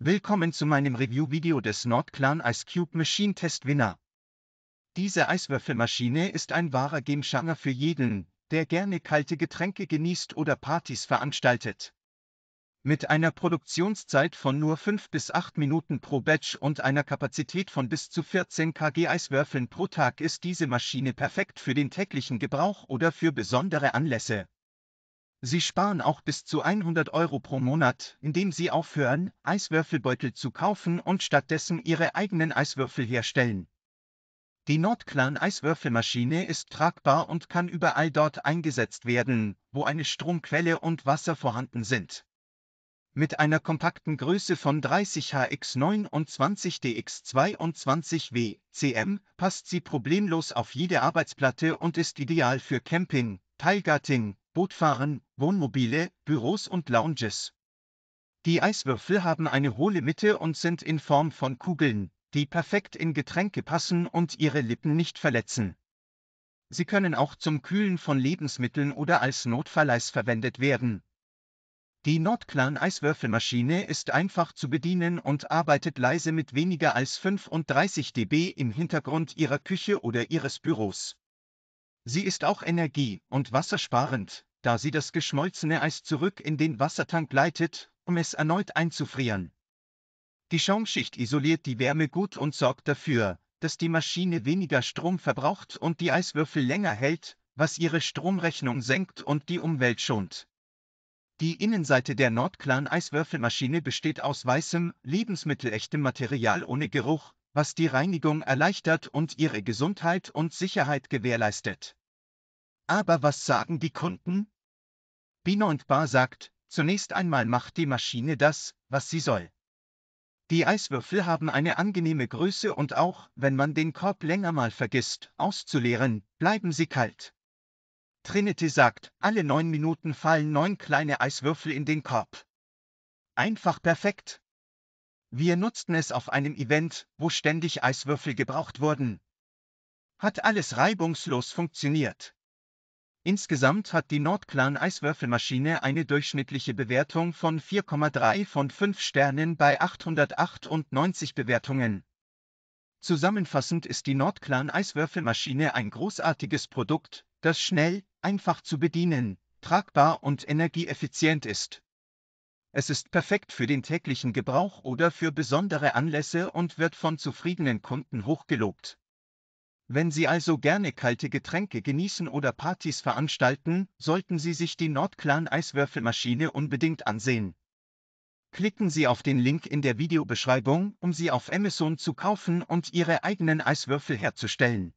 Willkommen zu meinem Review-Video des Nordclan Ice Cube Machine Test Winner. Diese Eiswürfelmaschine ist ein wahrer Gamechanger für jeden, der gerne kalte Getränke genießt oder Partys veranstaltet. Mit einer Produktionszeit von nur 5 bis 8 Minuten pro Batch und einer Kapazität von bis zu 14 kg Eiswürfeln pro Tag ist diese Maschine perfekt für den täglichen Gebrauch oder für besondere Anlässe. Sie sparen auch bis zu 100 Euro pro Monat, indem Sie aufhören, Eiswürfelbeutel zu kaufen und stattdessen Ihre eigenen Eiswürfel herstellen. Die Nordclan Eiswürfelmaschine ist tragbar und kann überall dort eingesetzt werden, wo eine Stromquelle und Wasser vorhanden sind. Mit einer kompakten Größe von 30 hx 29 dx 22 w cm passt sie problemlos auf jede Arbeitsplatte und ist ideal für Camping, Teilgarten, Bootfahren, Wohnmobile, Büros und Lounges. Die Eiswürfel haben eine hohle Mitte und sind in Form von Kugeln, die perfekt in Getränke passen und ihre Lippen nicht verletzen. Sie können auch zum Kühlen von Lebensmitteln oder als Notverleis verwendet werden. Die Nordclan Eiswürfelmaschine ist einfach zu bedienen und arbeitet leise mit weniger als 35 dB im Hintergrund ihrer Küche oder ihres Büros. Sie ist auch energie- und wassersparend, da sie das geschmolzene Eis zurück in den Wassertank leitet, um es erneut einzufrieren. Die Schaumschicht isoliert die Wärme gut und sorgt dafür, dass die Maschine weniger Strom verbraucht und die Eiswürfel länger hält, was ihre Stromrechnung senkt und die Umwelt schont. Die Innenseite der Nordclan-Eiswürfelmaschine besteht aus weißem, lebensmittelechtem Material ohne Geruch, was die Reinigung erleichtert und ihre Gesundheit und Sicherheit gewährleistet. Aber was sagen die Kunden? Binoint Bar sagt, zunächst einmal macht die Maschine das, was sie soll. Die Eiswürfel haben eine angenehme Größe und auch, wenn man den Korb länger mal vergisst, auszuleeren, bleiben sie kalt. Trinity sagt, alle neun Minuten fallen neun kleine Eiswürfel in den Korb. Einfach perfekt. Wir nutzten es auf einem Event, wo ständig Eiswürfel gebraucht wurden. Hat alles reibungslos funktioniert. Insgesamt hat die Nordclan Eiswürfelmaschine eine durchschnittliche Bewertung von 4,3 von 5 Sternen bei 898 Bewertungen. Zusammenfassend ist die Nordclan Eiswürfelmaschine ein großartiges Produkt, das schnell, einfach zu bedienen, tragbar und energieeffizient ist. Es ist perfekt für den täglichen Gebrauch oder für besondere Anlässe und wird von zufriedenen Kunden hochgelobt. Wenn Sie also gerne kalte Getränke genießen oder Partys veranstalten, sollten Sie sich die Nordclan Eiswürfelmaschine unbedingt ansehen. Klicken Sie auf den Link in der Videobeschreibung, um sie auf Amazon zu kaufen und Ihre eigenen Eiswürfel herzustellen.